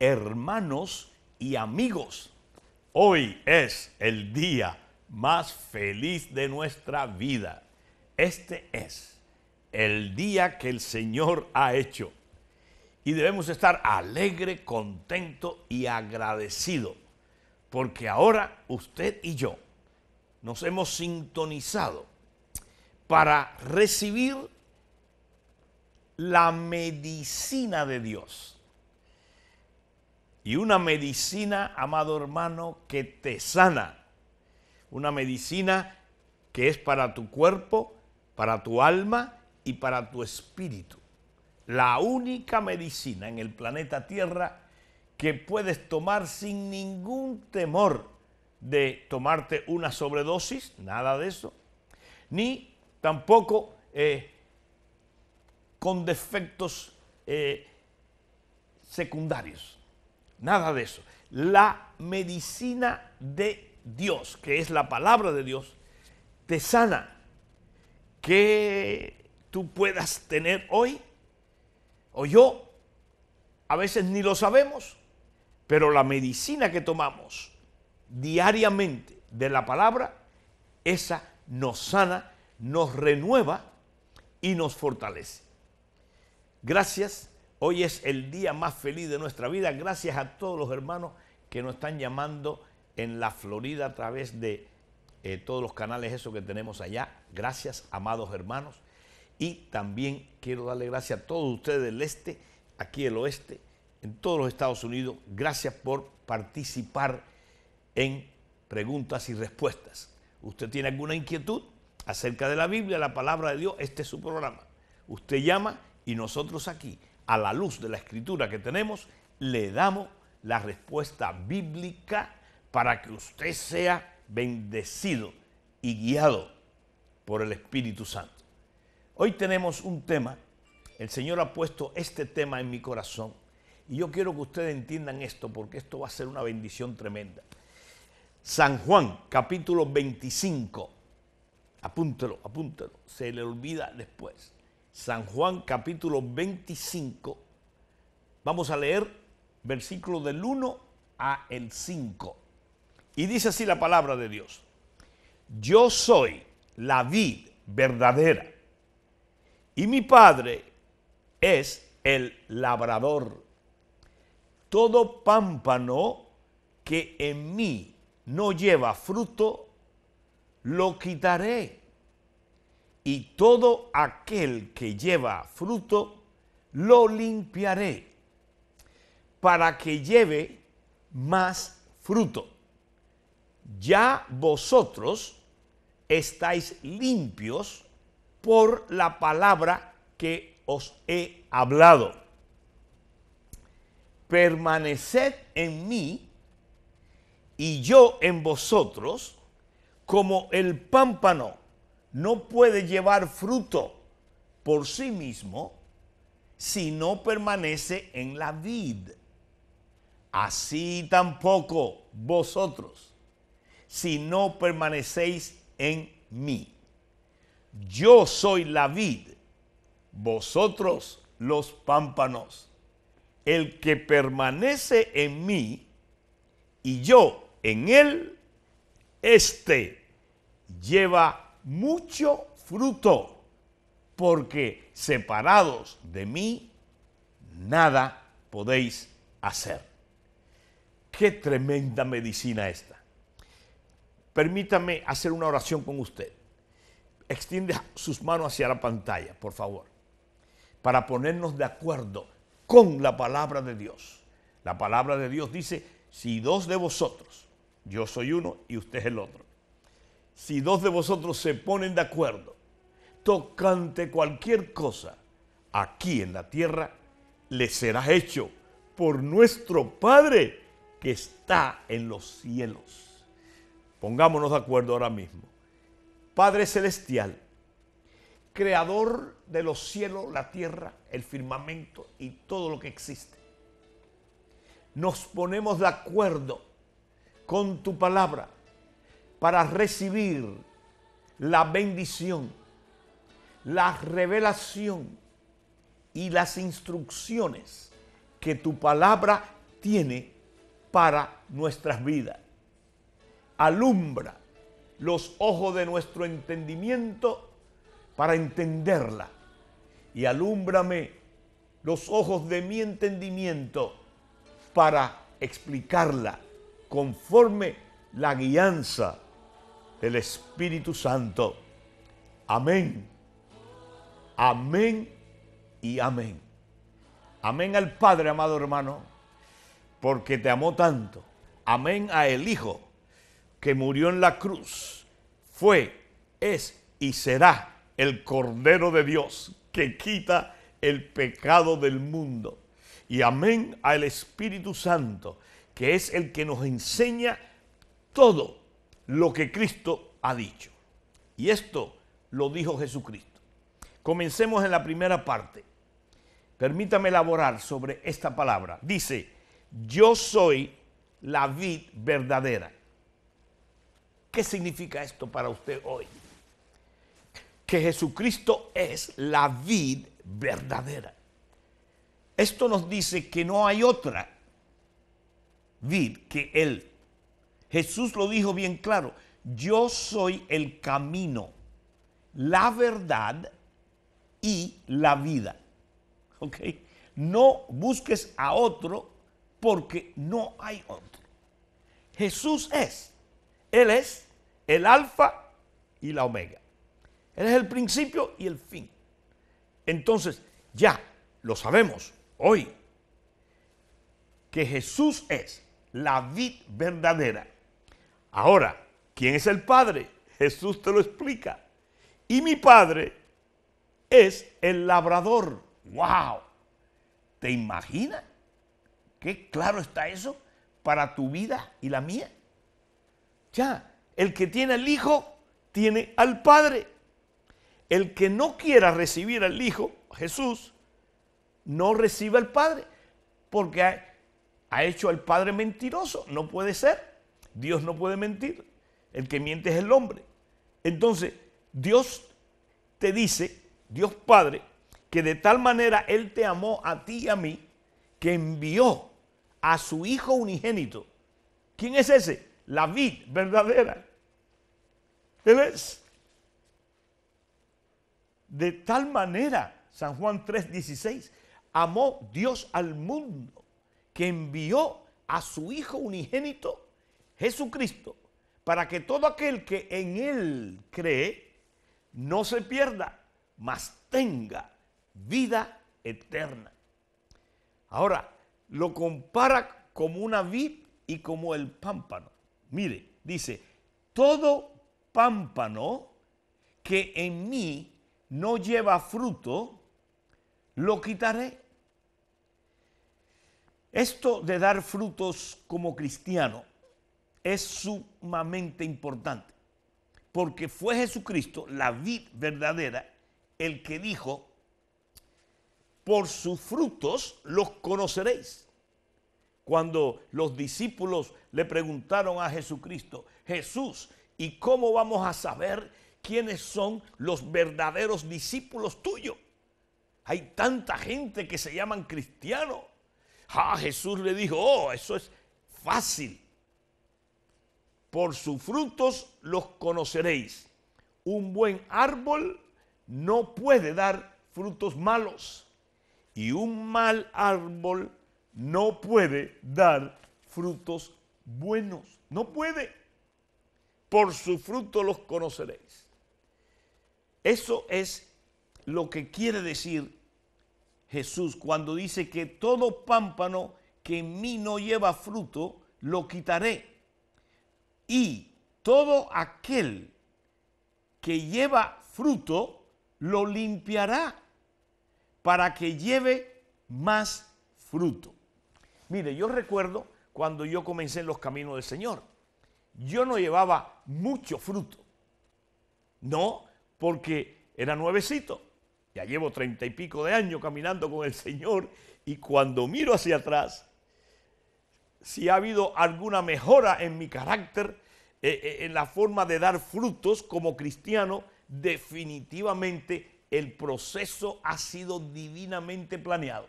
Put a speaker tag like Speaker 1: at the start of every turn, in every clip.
Speaker 1: hermanos y amigos. Hoy es el día más feliz de nuestra vida. Este es el día que el Señor ha hecho. Y debemos estar alegre, contento y agradecido. Porque ahora usted y yo nos hemos sintonizado para recibir la medicina de Dios y una medicina, amado hermano, que te sana. Una medicina que es para tu cuerpo, para tu alma y para tu espíritu. La única medicina en el planeta Tierra que puedes tomar sin ningún temor de tomarte una sobredosis, nada de eso, ni tampoco eh, con defectos eh, secundarios. Nada de eso. La medicina de Dios, que es la palabra de Dios, te sana. Que tú puedas tener hoy, o yo, a veces ni lo sabemos, pero la medicina que tomamos diariamente de la palabra, esa nos sana, nos renueva y nos fortalece. Gracias Hoy es el día más feliz de nuestra vida. Gracias a todos los hermanos que nos están llamando en la Florida a través de eh, todos los canales eso que tenemos allá. Gracias, amados hermanos. Y también quiero darle gracias a todos ustedes del este, aquí del oeste, en todos los Estados Unidos. Gracias por participar en preguntas y respuestas. ¿Usted tiene alguna inquietud acerca de la Biblia, la palabra de Dios? Este es su programa. Usted llama y nosotros aquí a la luz de la escritura que tenemos, le damos la respuesta bíblica para que usted sea bendecido y guiado por el Espíritu Santo. Hoy tenemos un tema, el Señor ha puesto este tema en mi corazón y yo quiero que ustedes entiendan esto porque esto va a ser una bendición tremenda. San Juan, capítulo 25, apúntelo, apúntelo, se le olvida después. San Juan capítulo 25. Vamos a leer versículo del 1 a el 5. Y dice así la palabra de Dios. Yo soy la vid verdadera y mi padre es el labrador. Todo pámpano que en mí no lleva fruto, lo quitaré y todo aquel que lleva fruto lo limpiaré para que lleve más fruto. Ya vosotros estáis limpios por la palabra que os he hablado. Permaneced en mí y yo en vosotros, como el pámpano no puede llevar fruto por sí mismo si no permanece en la vid. Así tampoco vosotros, si no permanecéis en mí. Yo soy la vid, vosotros los pámpanos. El que permanece en mí y yo en él, éste lleva mucho fruto, porque separados de mí, nada podéis hacer. Qué tremenda medicina esta. Permítame hacer una oración con usted. Extiende sus manos hacia la pantalla, por favor, para ponernos de acuerdo con la palabra de Dios. La palabra de Dios dice, si dos de vosotros, yo soy uno y usted es el otro, si dos de vosotros se ponen de acuerdo tocante cualquier cosa aquí en la tierra, le será hecho por nuestro Padre que está en los cielos. Pongámonos de acuerdo ahora mismo. Padre Celestial, Creador de los cielos, la tierra, el firmamento y todo lo que existe. Nos ponemos de acuerdo con tu palabra para recibir la bendición, la revelación y las instrucciones que tu palabra tiene para nuestras vidas. Alumbra los ojos de nuestro entendimiento para entenderla. Y alúmbrame los ojos de mi entendimiento para explicarla conforme la guianza el Espíritu Santo. Amén. Amén y amén. Amén al Padre, amado hermano, porque te amó tanto. Amén a el Hijo que murió en la cruz. Fue, es y será el Cordero de Dios que quita el pecado del mundo. Y amén al Espíritu Santo, que es el que nos enseña todo lo que Cristo ha dicho. Y esto lo dijo Jesucristo. Comencemos en la primera parte. Permítame elaborar sobre esta palabra. Dice, yo soy la vid verdadera. ¿Qué significa esto para usted hoy? Que Jesucristo es la vid verdadera. Esto nos dice que no hay otra vid que Él Jesús lo dijo bien claro, yo soy el camino, la verdad y la vida. ¿Ok? No busques a otro porque no hay otro. Jesús es, Él es el alfa y la omega. Él es el principio y el fin. Entonces, ya lo sabemos hoy, que Jesús es la vid verdadera Ahora, ¿quién es el Padre? Jesús te lo explica. Y mi Padre es el labrador. ¡Wow! ¿Te imaginas? ¿Qué claro está eso para tu vida y la mía? Ya, el que tiene al Hijo tiene al Padre. El que no quiera recibir al Hijo, Jesús, no recibe al Padre, porque ha, ha hecho al Padre mentiroso. No puede ser. Dios no puede mentir. El que miente es el hombre. Entonces, Dios te dice, Dios Padre, que de tal manera Él te amó a ti y a mí, que envió a su Hijo unigénito. ¿Quién es ese? La vid verdadera. Él es. De tal manera, San Juan 3:16, amó Dios al mundo, que envió a su Hijo unigénito Jesucristo, para que todo aquel que en Él cree no se pierda, mas tenga vida eterna. Ahora, lo compara como una vid y como el pámpano. Mire, dice, todo pámpano que en mí no lleva fruto, lo quitaré. Esto de dar frutos como cristiano es sumamente importante, porque fue Jesucristo, la vid verdadera, el que dijo, por sus frutos los conoceréis. Cuando los discípulos le preguntaron a Jesucristo, Jesús, ¿y cómo vamos a saber quiénes son los verdaderos discípulos tuyos? Hay tanta gente que se llaman cristianos. Ah, Jesús le dijo, oh, eso es fácil por sus frutos los conoceréis. Un buen árbol no puede dar frutos malos y un mal árbol no puede dar frutos buenos. No puede. Por su fruto los conoceréis. Eso es lo que quiere decir Jesús cuando dice que todo pámpano que en mí no lleva fruto, lo quitaré y todo aquel que lleva fruto lo limpiará para que lleve más fruto. Mire, yo recuerdo cuando yo comencé en los caminos del Señor. Yo no llevaba mucho fruto. No, porque era nuevecito. Ya llevo treinta y pico de años caminando con el Señor y cuando miro hacia atrás, si ha habido alguna mejora en mi carácter, eh, eh, en la forma de dar frutos como cristiano, definitivamente el proceso ha sido divinamente planeado.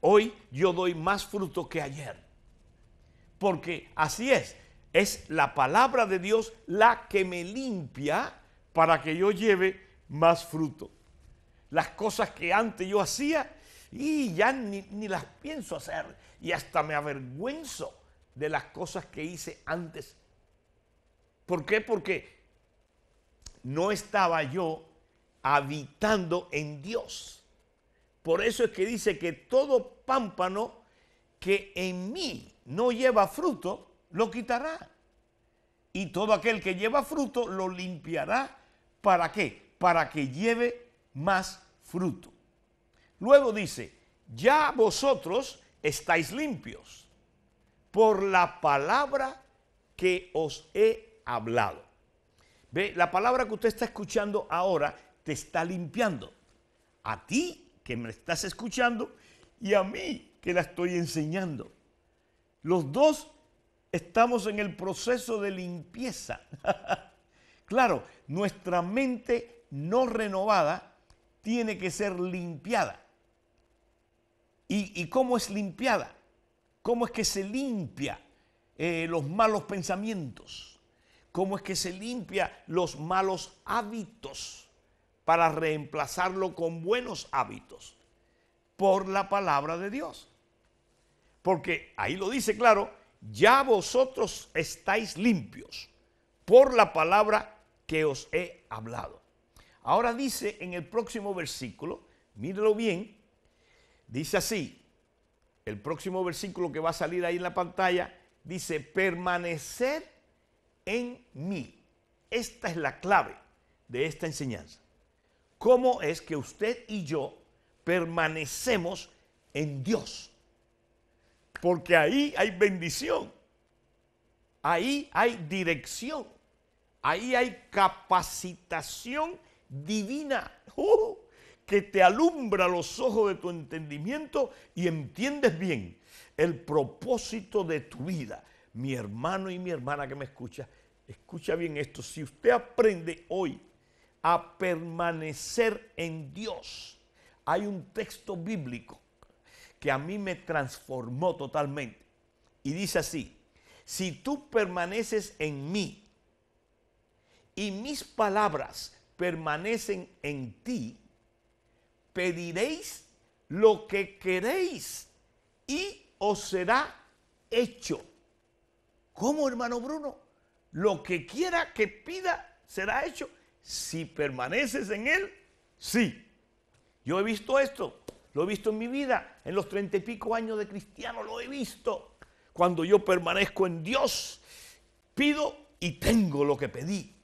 Speaker 1: Hoy yo doy más fruto que ayer. Porque así es, es la palabra de Dios la que me limpia para que yo lleve más fruto. Las cosas que antes yo hacía y ya ni, las pienso hacer y hasta me avergüenzo de las cosas que hice antes. ¿Por qué? Porque no estaba yo habitando en Dios. Por eso es que dice que todo pámpano que en mí no lleva fruto, lo quitará. Y todo aquel que lleva fruto, lo limpiará. ¿Para qué? Para que lleve más fruto. Luego dice, ya vosotros estáis limpios por la palabra que os he hablado. Ve, la palabra que usted está escuchando ahora te está limpiando. A ti que me estás escuchando y a mí que la estoy enseñando. Los dos estamos en el proceso de limpieza. claro, nuestra mente no renovada tiene que ser limpiada y, cómo es limpiada, cómo es que se limpia eh, los malos pensamientos, cómo es que se limpia los malos hábitos para reemplazarlo con buenos hábitos por la palabra de Dios. Porque ahí lo dice claro, ya vosotros estáis limpios por la palabra que os he hablado. Ahora dice en el próximo versículo, mírelo bien, Dice así, el próximo versículo que va a salir ahí en la pantalla, dice, permanecer en mí. Esta es la clave de esta enseñanza. ¿Cómo es que usted y yo permanecemos en Dios? Porque ahí hay bendición, ahí hay dirección, ahí hay capacitación divina. ¡Uh! que te alumbra los ojos de tu entendimiento y entiendes bien el propósito de tu vida. Mi hermano y mi hermana que me escucha, escucha bien esto. Si usted aprende hoy a permanecer en Dios, hay un texto bíblico que a mí me transformó totalmente. Y dice así, si tú permaneces en mí y mis palabras permanecen en ti, pediréis lo que queréis y os será hecho. ¿Cómo, hermano Bruno? Lo que quiera que pida será hecho. Si permaneces en Él, sí. Yo he visto esto, lo he visto en mi vida, en los treinta y pico años de cristiano, lo he visto. Cuando yo permanezco en Dios, pido y tengo lo que pedí.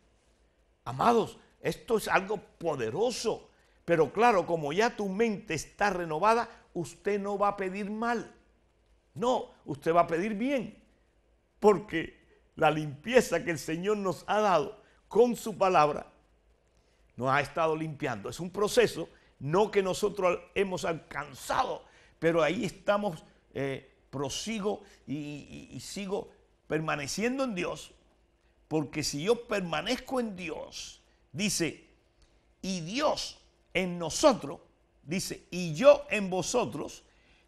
Speaker 1: Amados, esto es algo poderoso. Pero claro, como ya tu mente está renovada, usted no va a pedir mal. No, usted va a pedir bien. Porque la limpieza que el Señor nos ha dado con su palabra nos ha estado limpiando. Es un proceso, no que nosotros hemos alcanzado, pero ahí estamos, eh, prosigo y sigo permaneciendo en Dios. Porque si yo permanezco en Dios, dice, y Dios en nosotros, dice, y yo en vosotros,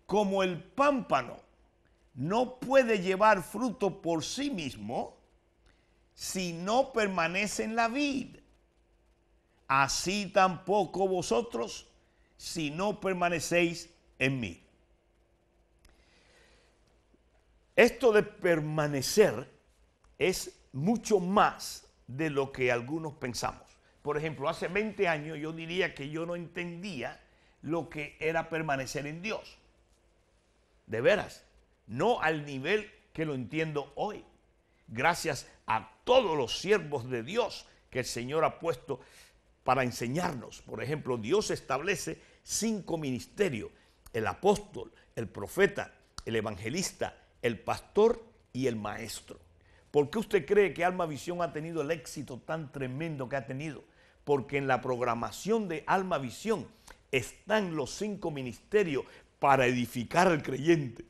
Speaker 1: como el pámpano no puede llevar fruto por sí mismo si no permanece en la vid. Así tampoco vosotros si no permanecéis en mí. Esto de permanecer es mucho más de lo que algunos pensamos. Por ejemplo, hace 20 años yo diría que yo no entendía lo que era permanecer en Dios. De veras, no al nivel que lo entiendo hoy. Gracias a todos los siervos de Dios que el Señor ha puesto para enseñarnos. Por ejemplo, Dios establece cinco ministerios, el apóstol, el profeta, el evangelista, el pastor y el maestro. ¿Por qué usted cree que Alma Visión ha tenido el éxito tan tremendo que ha tenido? porque en la programación de Alma Visión están los cinco ministerios para edificar al creyente.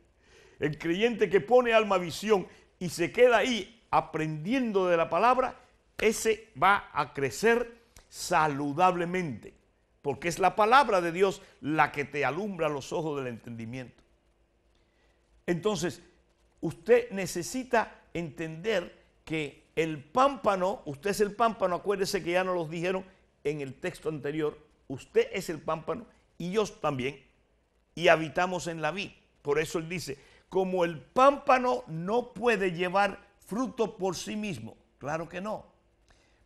Speaker 1: El creyente que pone Alma Visión y se queda ahí aprendiendo de la palabra, ese va a crecer saludablemente, porque es la palabra de Dios la que te alumbra los ojos del entendimiento. Entonces, usted necesita entender que el pámpano, usted es el pámpano, acuérdese que ya nos los dijeron en el texto anterior, usted es el pámpano y yo también, y habitamos en la vida. Por eso él dice, como el pámpano no puede llevar fruto por sí mismo, claro que no,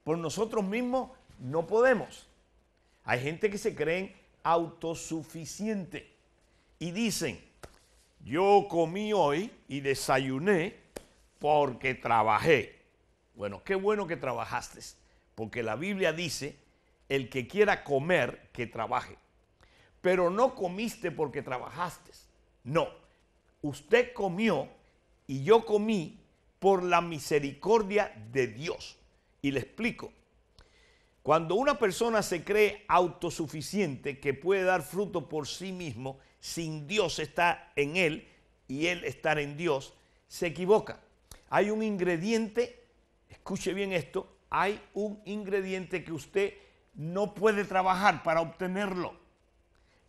Speaker 1: por nosotros mismos no podemos. Hay gente que se creen autosuficiente y dicen, yo comí hoy y desayuné porque trabajé. Bueno, qué bueno que trabajaste, porque la Biblia dice, el que quiera comer, que trabaje. Pero no comiste porque trabajaste. No, usted comió y yo comí por la misericordia de Dios. Y le explico. Cuando una persona se cree autosuficiente, que puede dar fruto por sí mismo, sin Dios estar en él y él estar en Dios, se equivoca. Hay un ingrediente escuche bien esto, hay un ingrediente que usted no puede trabajar para obtenerlo.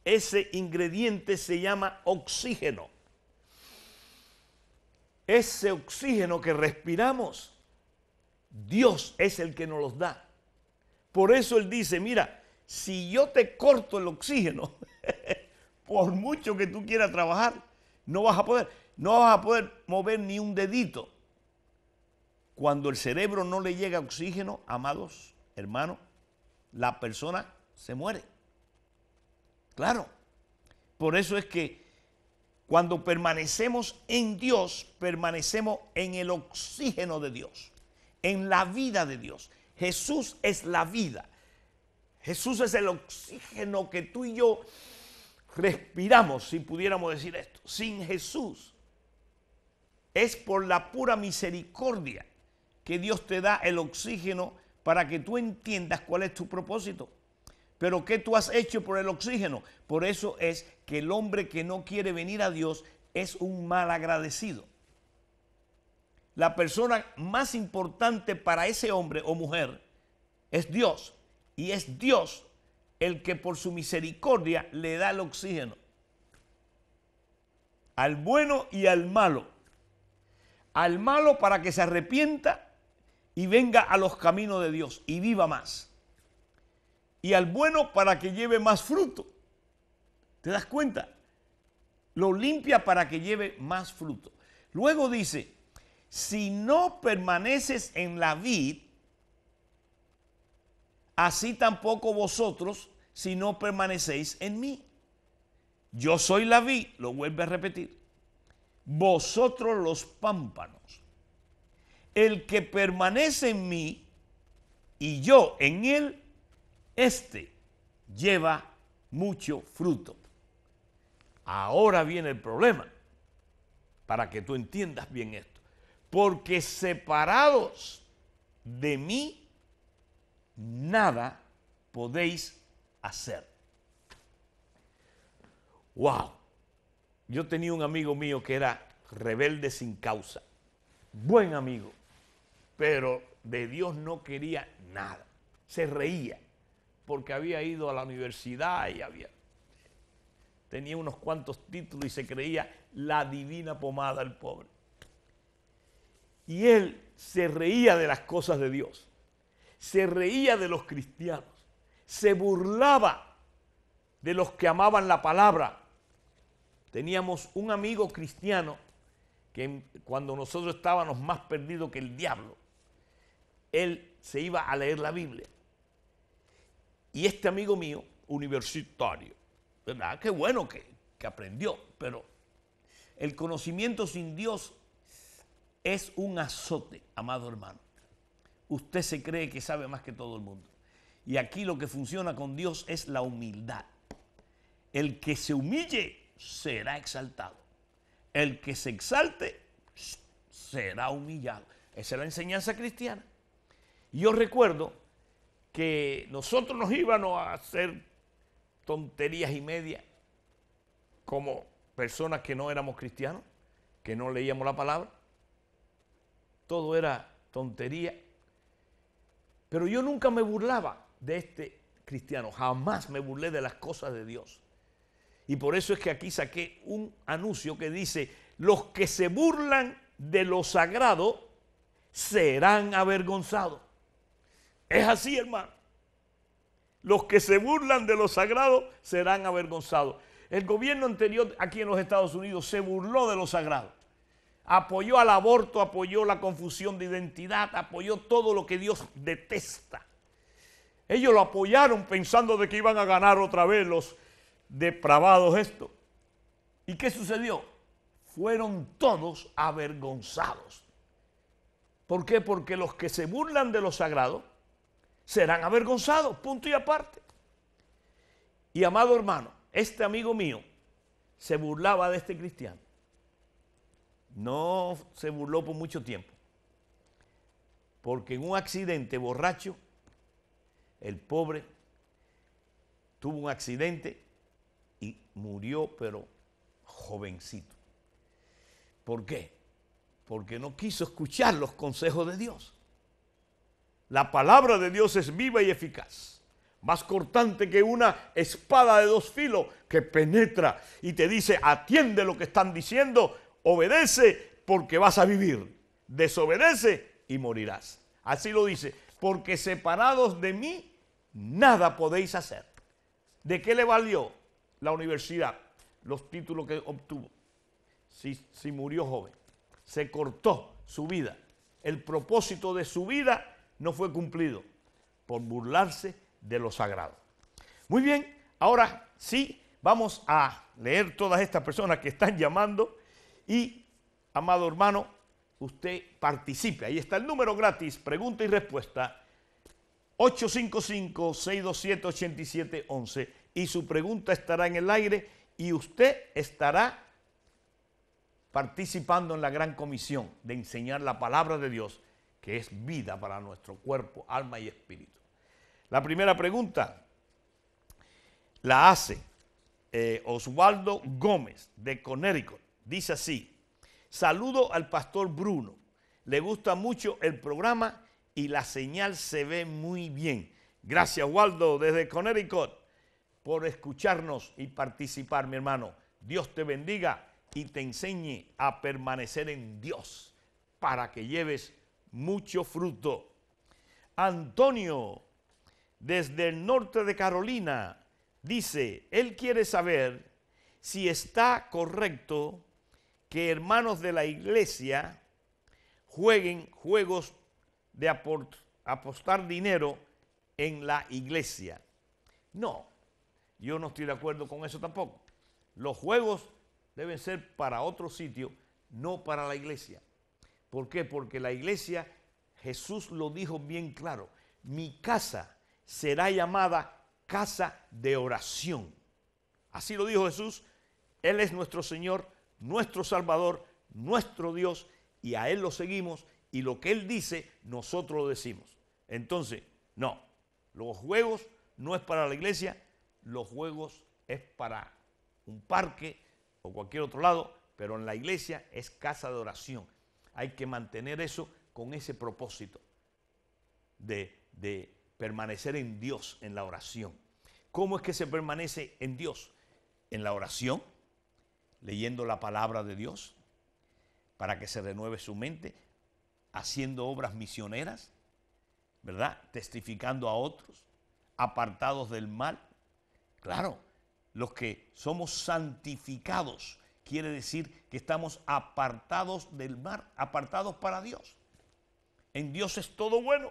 Speaker 1: Ese ingrediente se llama oxígeno. Ese oxígeno que respiramos, Dios es el que nos los da. Por eso Él dice, mira, si yo te corto el oxígeno, por mucho que tú quieras trabajar, no vas a poder, no vas a poder mover ni un dedito. Cuando el cerebro no le llega oxígeno, amados hermanos, la persona se muere. Claro. Por eso es que cuando permanecemos en Dios, permanecemos en el oxígeno de Dios, en la vida de Dios. Jesús es la vida. Jesús es el oxígeno que tú y yo respiramos, si pudiéramos decir esto. Sin Jesús es por la pura misericordia que Dios te da el oxígeno para que tú entiendas cuál es tu propósito. Pero ¿qué tú has hecho por el oxígeno? Por eso es que el hombre que no quiere venir a Dios es un mal agradecido. La persona más importante para ese hombre o mujer es Dios. Y es Dios el que por su misericordia le da el oxígeno. Al bueno y al malo. Al malo para que se arrepienta y venga a los caminos de Dios y viva más. Y al bueno para que lleve más fruto. ¿Te das cuenta? Lo limpia para que lleve más fruto. Luego dice, si no permaneces en la vid, así tampoco vosotros si no permanecéis en mí. Yo soy la vid, lo vuelve a repetir. Vosotros los pámpanos. El que permanece en mí y yo en él, este lleva mucho fruto. Ahora viene el problema, para que tú entiendas bien esto. Porque separados de mí, nada podéis hacer. ¡Wow! Yo tenía un amigo mío que era rebelde sin causa. Buen amigo pero de Dios no quería nada. Se reía porque había ido a la universidad y había tenía unos cuantos títulos y se creía la divina pomada del pobre. Y él se reía de las cosas de Dios, se reía de los cristianos, se burlaba de los que amaban la palabra. Teníamos un amigo cristiano que cuando nosotros estábamos más perdidos que el diablo, él se iba a leer la Biblia. Y este amigo mío, universitario, ¿verdad? Qué bueno que, que aprendió, pero el conocimiento sin Dios es un azote, amado hermano. Usted se cree que sabe más que todo el mundo. Y aquí lo que funciona con Dios es la humildad. El que se humille será exaltado. El que se exalte será humillado. Esa es la enseñanza cristiana yo recuerdo que nosotros nos íbamos a hacer tonterías y media como personas que no éramos cristianos, que no leíamos la palabra. Todo era tontería. Pero yo nunca me burlaba de este cristiano, jamás me burlé de las cosas de Dios. Y por eso es que aquí saqué un anuncio que dice, los que se burlan de lo sagrado serán avergonzados. Es así, hermano. Los que se burlan de lo sagrado serán avergonzados. El gobierno anterior aquí en los Estados Unidos se burló de lo sagrado. Apoyó al aborto, apoyó la confusión de identidad, apoyó todo lo que Dios detesta. Ellos lo apoyaron pensando de que iban a ganar otra vez los depravados esto. ¿Y qué sucedió? Fueron todos avergonzados. ¿Por qué? Porque los que se burlan de lo sagrado serán avergonzados, punto y aparte. Y amado hermano, este amigo mío se burlaba de este cristiano. No se burló por mucho tiempo. Porque en un accidente borracho, el pobre tuvo un accidente y murió, pero jovencito. ¿Por qué? Porque no quiso escuchar los consejos de Dios. La palabra de Dios es viva y eficaz, más cortante que una espada de dos filos que penetra y te dice, atiende lo que están diciendo, obedece porque vas a vivir, desobedece y morirás. Así lo dice, porque separados de mí, nada podéis hacer. ¿De qué le valió la universidad los títulos que obtuvo? Si, murió joven, se cortó su vida, el propósito de su vida no fue cumplido por burlarse de lo sagrado. Muy bien, ahora sí, vamos a leer todas estas personas que están llamando y, amado hermano, usted participe. Ahí está el número gratis, pregunta y respuesta, 855-627-8711. Y su pregunta estará en el aire y usted estará participando en la gran comisión de enseñar la palabra de Dios que es vida para nuestro cuerpo, alma y espíritu. La primera pregunta la hace eh, Oswaldo Gómez de Connecticut. Dice así, saludo al pastor Bruno. Le gusta mucho el programa y la señal se ve muy bien. Gracias, Waldo, desde Connecticut, por escucharnos y participar, mi hermano. Dios te bendiga y te enseñe a permanecer en Dios para que lleves mucho fruto. Antonio, desde el norte de Carolina, dice, él quiere saber si está correcto que hermanos de la iglesia jueguen juegos de apostar dinero en la iglesia. No, yo no estoy de acuerdo con eso tampoco. Los juegos deben ser para otro sitio, no para la iglesia. ¿Por qué? Porque la iglesia, Jesús lo dijo bien claro, mi casa será llamada casa de oración. Así lo dijo Jesús, Él es nuestro Señor, nuestro Salvador, nuestro Dios, y a Él lo seguimos, y lo que Él dice, nosotros lo decimos. Entonces, no, los juegos no es para la iglesia, los juegos es para un parque o cualquier otro lado, pero en la iglesia es casa de oración. Hay que mantener eso con ese propósito de, permanecer en Dios, en la oración. ¿Cómo es que se permanece en Dios? En la oración, leyendo la palabra de Dios, para que se renueve su mente, haciendo obras misioneras, ¿verdad? Testificando a otros, apartados del mal. Claro, los que somos santificados quiere decir que estamos apartados del mar, apartados para Dios. En Dios es todo bueno,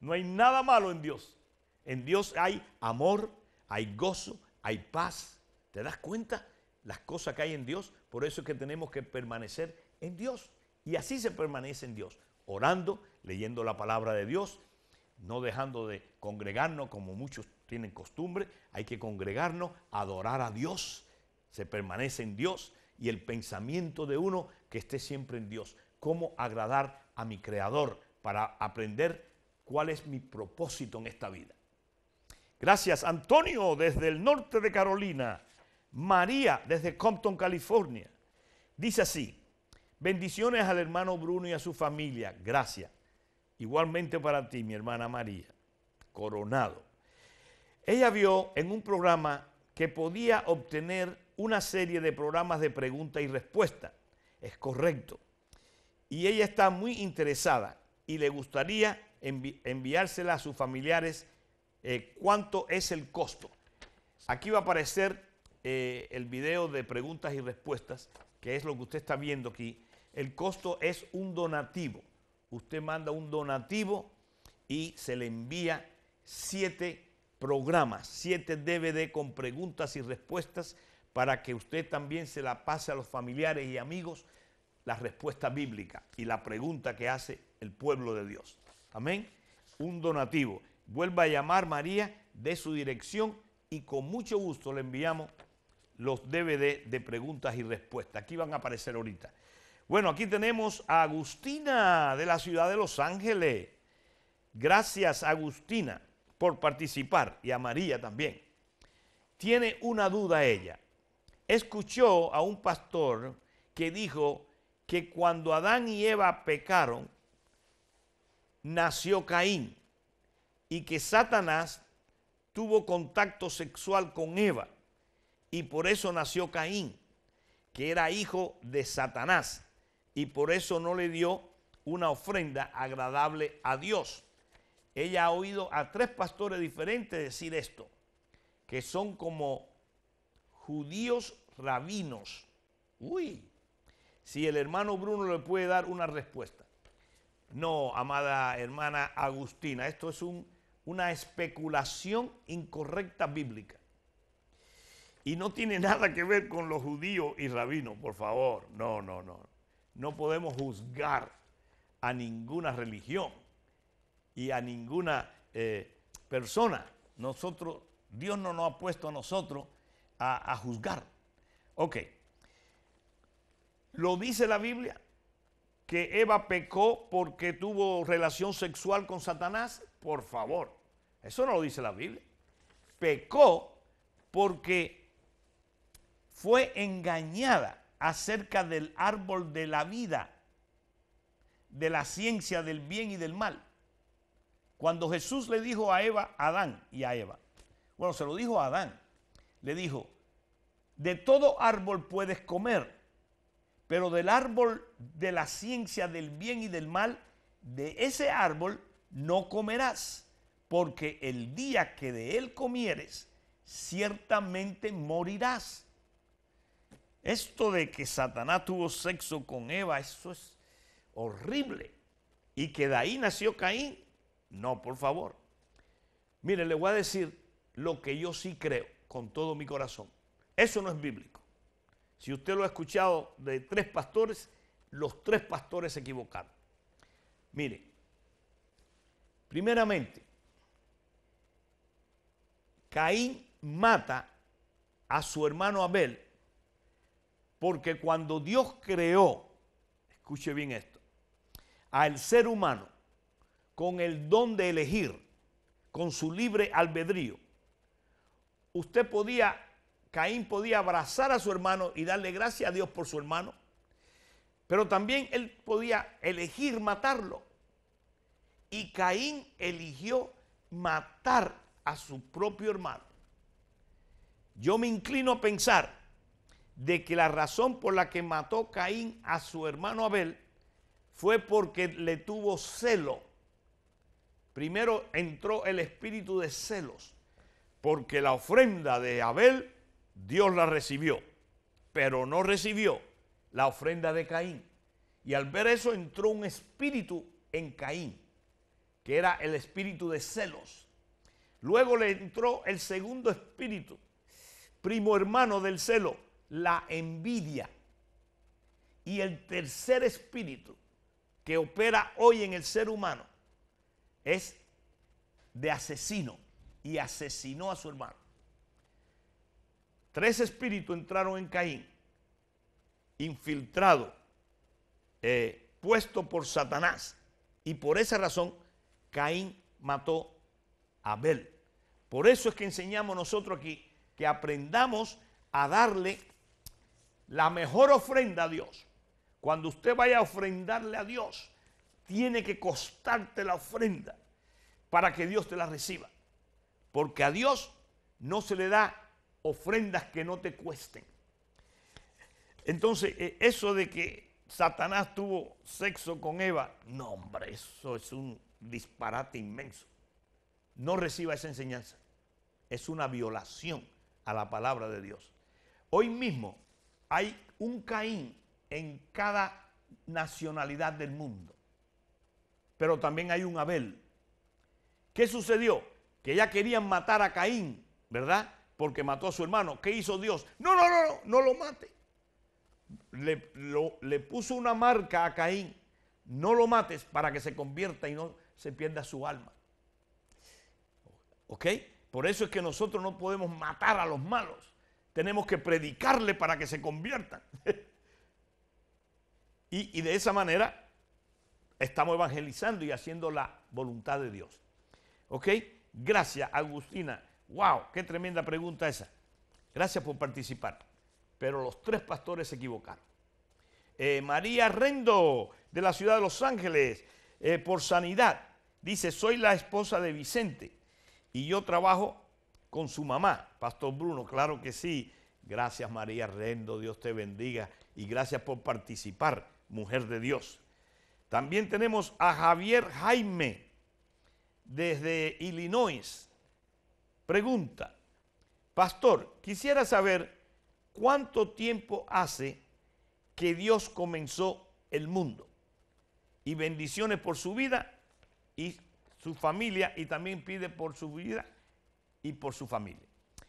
Speaker 1: no hay nada malo en Dios. En Dios hay amor, hay gozo, hay paz. ¿Te das cuenta? Las cosas que hay en Dios, por eso es que tenemos que permanecer en Dios. Y así se permanece en Dios, orando, leyendo la palabra de Dios, no dejando de congregarnos como muchos tienen costumbre, hay que congregarnos, adorar a Dios, se permanece en Dios y el pensamiento de uno que esté siempre en Dios. Cómo agradar a mi Creador para aprender cuál es mi propósito en esta vida. Gracias, Antonio, desde el norte de Carolina. María, desde Compton, California. Dice así, bendiciones al hermano Bruno y a su familia. Gracias. Igualmente para ti, mi hermana María. Coronado. Ella vio en un programa que podía obtener una serie de programas de pregunta y respuesta. Es correcto. Y ella está muy interesada y le gustaría enviársela a sus familiares eh, cuánto es el costo. Aquí va a aparecer eh, el video de preguntas y respuestas, que es lo que usted está viendo aquí. El costo es un donativo. Usted manda un donativo y se le envía siete programas, siete DVD con preguntas y respuestas para que usted también se la pase a los familiares y amigos la respuesta bíblica y la pregunta que hace el pueblo de Dios. Amén. Un donativo. Vuelva a llamar María de su dirección y con mucho gusto le enviamos los DVD de preguntas y respuestas. Aquí van a aparecer ahorita. Bueno, aquí tenemos a Agustina de la ciudad de Los Ángeles. Gracias Agustina por participar y a María también. Tiene una duda ella escuchó a un pastor que dijo que cuando Adán y Eva pecaron, nació Caín y que Satanás tuvo contacto sexual con Eva y por eso nació Caín, que era hijo de Satanás y por eso no le dio una ofrenda agradable a Dios. Ella ha oído a tres pastores diferentes decir esto, que son como judíos rabinos. Uy, si el hermano Bruno le puede dar una respuesta. No, amada hermana Agustina, esto es un, una especulación incorrecta bíblica. Y no tiene nada que ver con los judíos y rabinos, por favor. No, no, no. No podemos juzgar a ninguna religión y a ninguna eh, persona. Nosotros, Dios no nos ha puesto a nosotros a, juzgar. Ok. Lo dice la Biblia que Eva pecó porque tuvo relación sexual con Satanás. Por favor, eso no lo dice la Biblia. Pecó porque fue engañada acerca del árbol de la vida, de la ciencia del bien y del mal. Cuando Jesús le dijo a Eva, a Adán y a Eva, bueno, se lo dijo a Adán, le dijo, de todo árbol puedes comer, pero del árbol de la ciencia del bien y del mal, de ese árbol no comerás, porque el día que de él comieres, ciertamente morirás. Esto de que Satanás tuvo sexo con Eva, eso es horrible. Y que de ahí nació Caín, no, por favor. Mire, le voy a decir lo que yo sí creo con todo mi corazón. Eso no es bíblico. Si usted lo ha escuchado de tres pastores, los tres pastores se equivocaron. Mire, primeramente, Caín mata a su hermano Abel porque cuando Dios creó, escuche bien esto, al ser humano con el don de elegir, con su libre albedrío, usted podía Caín podía abrazar a su hermano y darle gracias a Dios por su hermano, pero también él podía elegir matarlo. Y Caín eligió matar a su propio hermano. Yo me inclino a pensar de que la razón por la que mató Caín a su hermano Abel fue porque le tuvo celo. Primero entró el espíritu de celos, porque la ofrenda de Abel Dios la recibió, pero no recibió la ofrenda de Caín. Y al ver eso entró un espíritu en Caín, que era el espíritu de celos. Luego le entró el segundo espíritu, primo hermano del celo, la envidia. Y el tercer espíritu que opera hoy en el ser humano es de asesino y asesinó a su hermano. Tres espíritus entraron en Caín, infiltrado, eh, puesto por Satanás. Y por esa razón, Caín mató a Abel. Por eso es que enseñamos nosotros aquí que aprendamos a darle la mejor ofrenda a Dios. Cuando usted vaya a ofrendarle a Dios, tiene que costarte la ofrenda para que Dios te la reciba. Porque a Dios no se le da ofrendas que no te cuesten. Entonces, eh, eso de que Satanás tuvo sexo con Eva, no, hombre, eso es un disparate inmenso. No reciba esa enseñanza. Es una violación a la palabra de Dios. Hoy mismo hay un Caín en cada nacionalidad del mundo. Pero también hay un Abel. ¿Qué sucedió? Que ya querían matar a Caín, ¿verdad? porque mató a su hermano. ¿Qué hizo Dios? No, no, no, no, no lo mate. Le, puso una marca a Caín. No lo mates para que se convierta y no se pierda su alma. ¿Ok? Por eso es que nosotros no podemos matar a los malos. Tenemos que predicarle para que se conviertan. y, y de esa manera estamos evangelizando y haciendo la voluntad de Dios. ¿Ok? Gracias, Agustina. ¡Wow! ¡Qué tremenda pregunta esa! Gracias por participar. Pero los tres pastores se equivocaron. Eh, María Rendo, de la ciudad de Los Ángeles, eh, por sanidad, dice, soy la esposa de Vicente y yo trabajo con su mamá, Pastor Bruno, claro que sí. Gracias María Rendo, Dios te bendiga y gracias por participar, mujer de Dios. También tenemos a Javier Jaime, desde Illinois. Pregunta, pastor, quisiera saber cuánto tiempo hace que Dios comenzó el mundo. Y bendiciones por su vida y su familia y también pide por su vida y por su familia.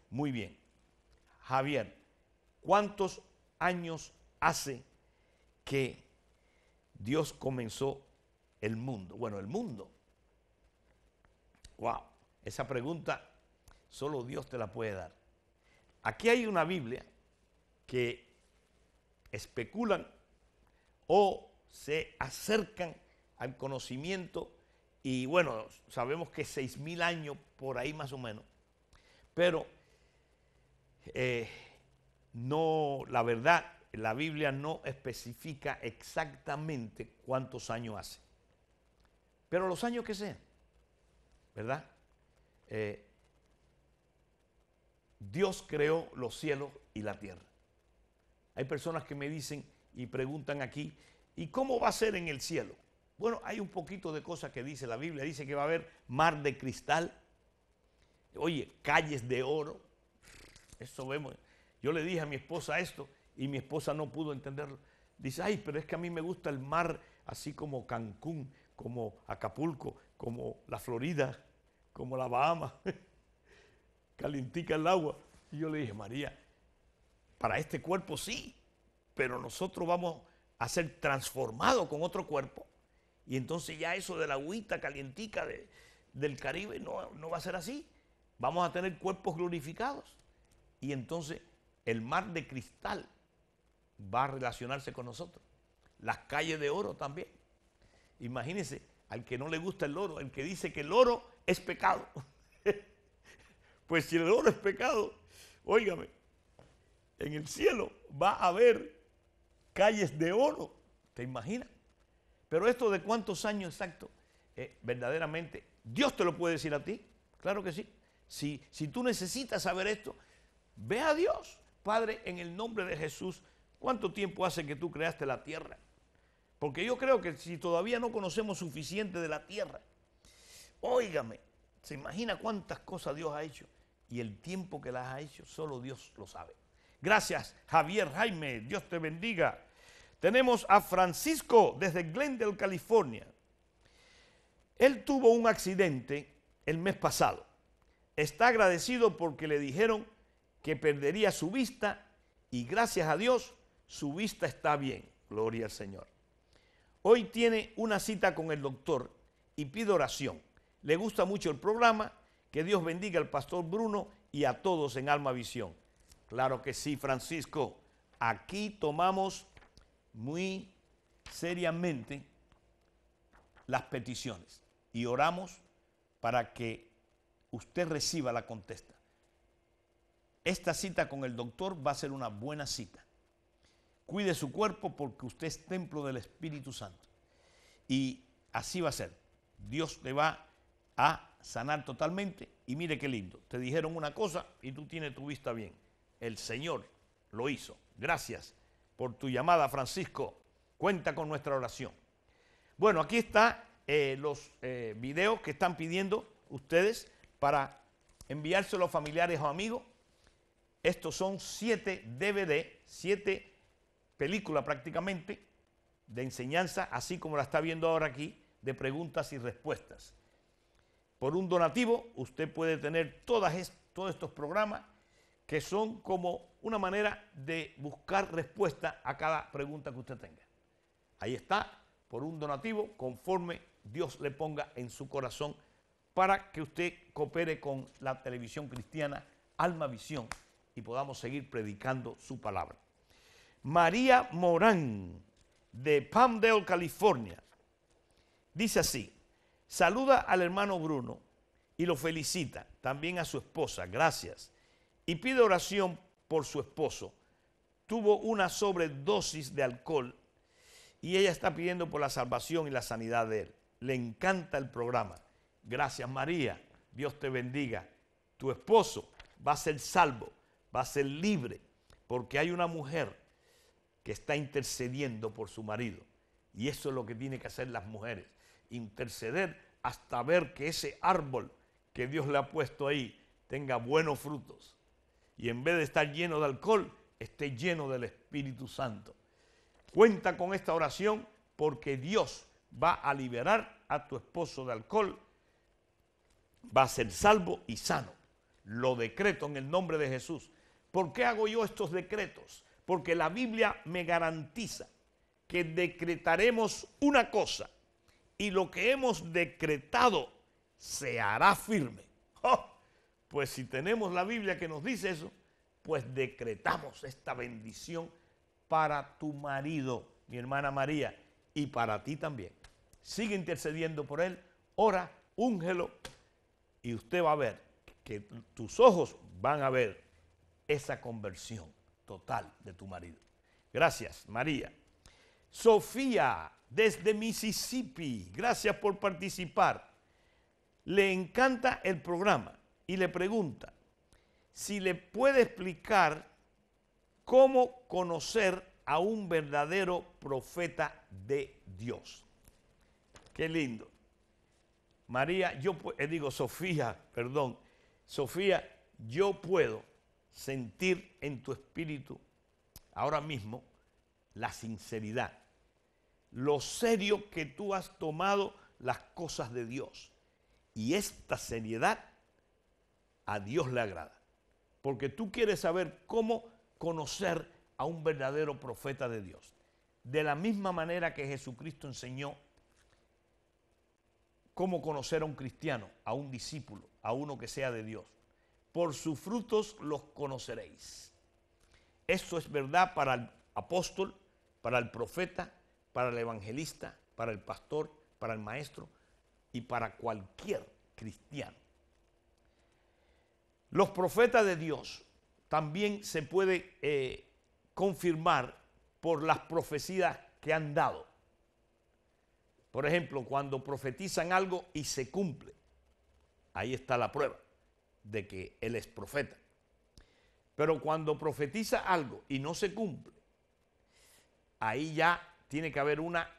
Speaker 1: Muy bien. Javier, ¿cuántos años hace que Dios comenzó el mundo? Bueno, el mundo. Wow, esa pregunta Solo Dios te la puede dar. Aquí hay una Biblia que especulan o se acercan al conocimiento y bueno, sabemos que seis mil años por ahí más o menos, pero eh, no, la verdad, la Biblia no especifica exactamente cuántos años hace, pero los años que sean, ¿verdad? Eh, Dios creó los cielos y la tierra. Hay personas que me dicen y preguntan aquí, ¿y cómo va a ser en el cielo? Bueno, hay un poquito de cosas que dice la Biblia. Dice que va a haber mar de cristal. Oye, calles de oro. Eso vemos. Yo le dije a mi esposa esto y mi esposa no pudo entenderlo. Dice, ay, pero es que a mí me gusta el mar así como Cancún, como Acapulco, como la Florida, como la Bahama. Calientica el agua. Y yo le dije, María, para este cuerpo sí, pero nosotros vamos a ser transformados con otro cuerpo. Y entonces ya eso de la agüita calientica del Caribe no, va a ser así. Vamos a tener cuerpos glorificados. Y entonces el mar de cristal va a relacionarse con nosotros. Las calles de oro también. Imagínense, al que no le gusta el oro, el que dice que el oro es pecado. Pues si el oro es pecado, óigame, en el cielo va a haber calles de oro, ¿te imaginas? Pero esto de cuántos años exacto, eh, verdaderamente, Dios te lo puede decir a ti, claro que sí. Si, si tú necesitas saber esto, ve a Dios. Padre, en el nombre de Jesús, ¿cuánto tiempo hace que tú creaste la tierra? Porque yo creo que si todavía no conocemos suficiente de la tierra, óigame, se imagina cuántas cosas Dios ha hecho y el tiempo que las ha hecho, solo Dios lo sabe. Gracias, Javier Jaime, Dios te bendiga. Tenemos a Francisco desde Glendale, California. Él tuvo un accidente el mes pasado. Está agradecido porque le dijeron que perdería su vista y gracias a Dios su vista está bien. Gloria al Señor. Hoy tiene una cita con el doctor y pide oración. Le gusta mucho el programa que Dios bendiga al pastor Bruno y a todos en Alma Visión. Claro que sí, Francisco. Aquí tomamos muy seriamente las peticiones y oramos para que usted reciba la contesta. Esta cita con el doctor va a ser una buena cita. Cuide su cuerpo porque usted es templo del Espíritu Santo. Y así va a ser. Dios le va a sanar totalmente. Y mire qué lindo, te dijeron una cosa y tú tienes tu vista bien. El Señor lo hizo. Gracias por tu llamada, Francisco. Cuenta con nuestra oración. Bueno, aquí están eh, los eh, videos que están pidiendo ustedes para enviárselos a familiares o amigos. Estos son siete DVD, siete películas prácticamente de enseñanza, así como la está viendo ahora aquí, de preguntas y respuestas. Por un donativo usted puede tener todas, todos estos programas que son como una manera de buscar respuesta a cada pregunta que usted tenga. Ahí está, por un donativo, conforme Dios le ponga en su corazón para que usted coopere con la televisión cristiana Alma Visión y podamos seguir predicando su palabra. María Morán, de Palmdale, California, dice así, Saluda al hermano Bruno y lo felicita, también a su esposa, gracias. Y pide oración por su esposo. Tuvo una sobredosis de alcohol y ella está pidiendo por la salvación y la sanidad de él. Le encanta el programa. Gracias María, Dios te bendiga. Tu esposo va a ser salvo, va a ser libre, porque hay una mujer que está intercediendo por su marido. Y eso es lo que tienen que hacer las mujeres interceder hasta ver que ese árbol que Dios le ha puesto ahí tenga buenos frutos. Y en vez de estar lleno de alcohol, esté lleno del Espíritu Santo. Cuenta con esta oración porque Dios va a liberar a tu esposo de alcohol. Va a ser salvo y sano. Lo decreto en el nombre de Jesús. ¿Por qué hago yo estos decretos? Porque la Biblia me garantiza que decretaremos una cosa y lo que hemos decretado se hará firme. Pues si tenemos la Biblia que nos dice eso, pues decretamos esta bendición para tu marido, mi hermana María, y para ti también. Sigue intercediendo por él, ora, úngelo, y usted va a ver que tus ojos van a ver esa conversión total de tu marido. Gracias, María. Sofía desde Mississippi. Gracias por participar. Le encanta el programa y le pregunta si le puede explicar cómo conocer a un verdadero profeta de Dios. Qué lindo. María, yo eh, digo, Sofía, perdón, Sofía, yo puedo sentir en tu espíritu ahora mismo la sinceridad lo serio que tú has tomado las cosas de Dios. Y esta seriedad a Dios le agrada. Porque tú quieres saber cómo conocer a un verdadero profeta de Dios. De la misma manera que Jesucristo enseñó cómo conocer a un cristiano, a un discípulo, a uno que sea de Dios. Por sus frutos los conoceréis. Eso es verdad para el apóstol, para el profeta para el evangelista, para el pastor, para el maestro y para cualquier cristiano. Los profetas de Dios también se puede eh, confirmar por las profecías que han dado. Por ejemplo, cuando profetizan algo y se cumple, ahí está la prueba de que él es profeta. Pero cuando profetiza algo y no se cumple, ahí ya tiene que haber una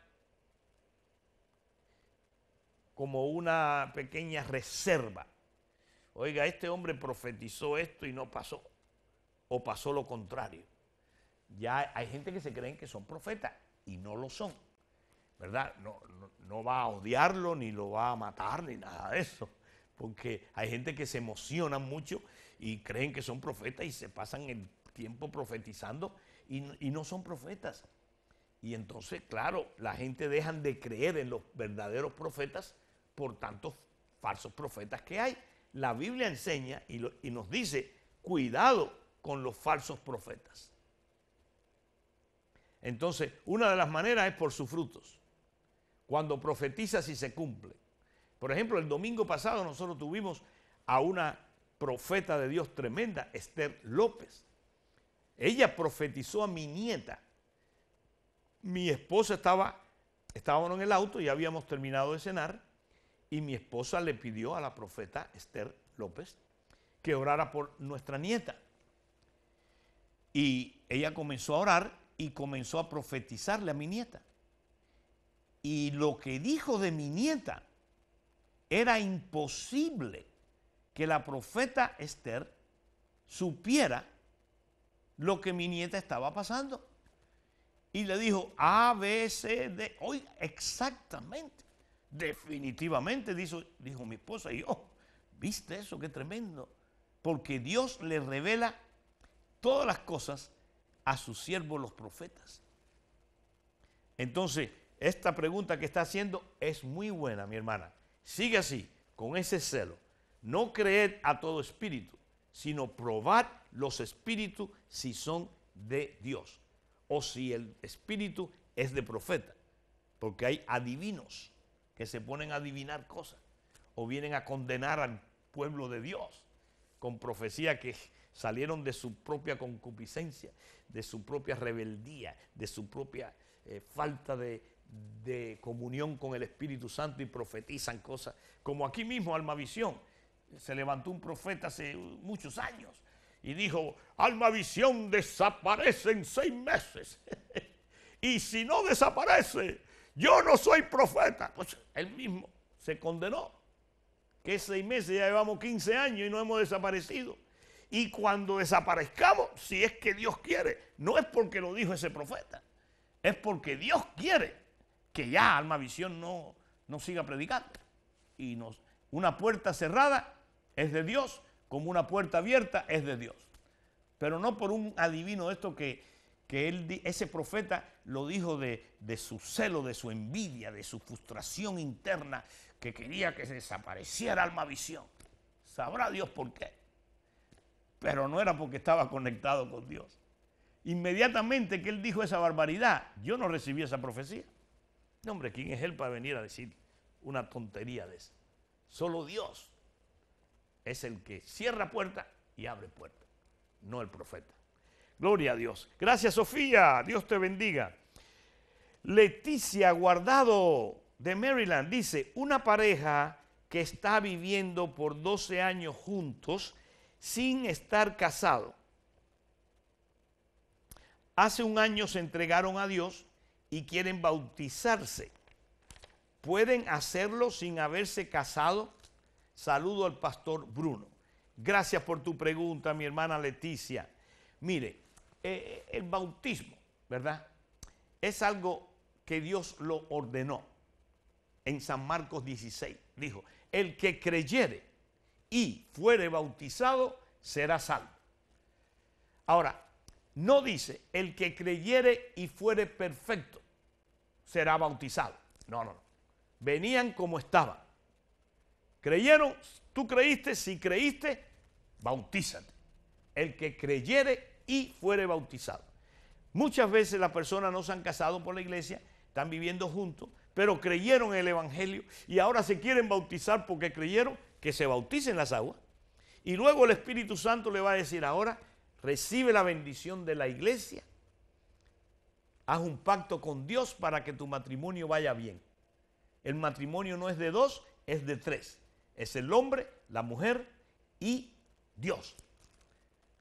Speaker 1: como una pequeña reserva. Oiga, este hombre profetizó esto y no pasó. O pasó lo contrario. Ya hay gente que se creen que son profetas y no lo son. ¿Verdad? No, no, va a odiarlo, ni lo va a matar, ni nada de eso. Porque hay gente que se emociona mucho y creen que son profetas y se pasan el tiempo profetizando y, y no son profetas. Y entonces, claro, la gente dejan de creer en los verdaderos profetas por tantos falsos profetas que hay. La Biblia enseña y, nos dice, cuidado con los falsos profetas. Entonces, una de las maneras es por sus frutos. Cuando profetiza, si se cumple. Por ejemplo, el domingo pasado nosotros tuvimos a una profeta de Dios tremenda, Esther López. Ella profetizó a mi nieta mi esposa estaba, estábamos en el auto, y habíamos terminado de cenar, y mi esposa le pidió a la profeta Esther López que orara por nuestra nieta. Y ella comenzó a orar y comenzó a profetizarle a mi nieta. Y lo que dijo de mi nieta era imposible que la profeta Esther supiera lo que mi nieta estaba pasando y le dijo A, B, C, D. Hoy exactamente, definitivamente, dijo, dijo mi esposa y yo. ¿Viste eso? Qué tremendo. Porque Dios le revela todas las cosas a sus siervos los profetas. Entonces, esta pregunta que está haciendo es muy buena, mi hermana. Sigue así, con ese celo. No creer a todo espíritu, sino probar los espíritus si son de Dios o si el espíritu es de profeta, porque hay adivinos que se ponen a adivinar cosas o vienen a condenar al pueblo de Dios con profecía que salieron de su propia concupiscencia, de su propia rebeldía, de su propia eh, falta de, de, comunión con el Espíritu Santo y profetizan cosas. Como aquí mismo, Almavisión, se levantó un profeta hace muchos años y dijo, alma visión desaparece en seis meses. y si no desaparece, yo no soy profeta. Pues él mismo se condenó. Que seis meses, ya llevamos 15 años y no hemos desaparecido. Y cuando desaparezcamos, si es que Dios quiere, no es porque lo dijo ese profeta, es porque Dios quiere que ya Alma Visión no, no siga predicando. Y nos, una puerta cerrada es de Dios como una puerta abierta es de Dios. Pero no por un adivino esto que, que ese profeta lo dijo de, de, su celo, de su envidia, de su frustración interna, que quería que se desapareciera alma visión. Sabrá Dios por qué. Pero no era porque estaba conectado con Dios. Inmediatamente que él dijo esa barbaridad, yo no recibí esa profecía. No, hombre, ¿quién es él para venir a decir una tontería de eso? Solo Dios es el que cierra puerta y abre puerta, no el profeta. Gloria a Dios. Gracias Sofía, Dios te bendiga. Leticia Guardado de Maryland dice, una pareja que está viviendo por 12 años juntos sin estar casado. Hace un año se entregaron a Dios y quieren bautizarse. ¿Pueden hacerlo sin haberse casado? Saludo al pastor Bruno. Gracias por tu pregunta, mi hermana Leticia. Mire, eh, eh, el bautismo, ¿verdad? Es algo que Dios lo ordenó en San Marcos 16. Dijo, el que creyere y fuere bautizado será salvo. Ahora, no dice, el que creyere y fuere perfecto será bautizado. No, no, no. Venían como estaban. ¿Creyeron? ¿Tú creíste? Si creíste, bautízate. El que creyere y fuere bautizado. Muchas veces las personas no se han casado por la iglesia, están viviendo juntos, pero creyeron en el Evangelio y ahora se quieren bautizar porque creyeron que se bauticen las aguas. Y luego el Espíritu Santo le va a decir, ahora recibe la bendición de la iglesia, haz un pacto con Dios para que tu matrimonio vaya bien. El matrimonio no es de dos, es de tres. Es el hombre, la mujer y Dios.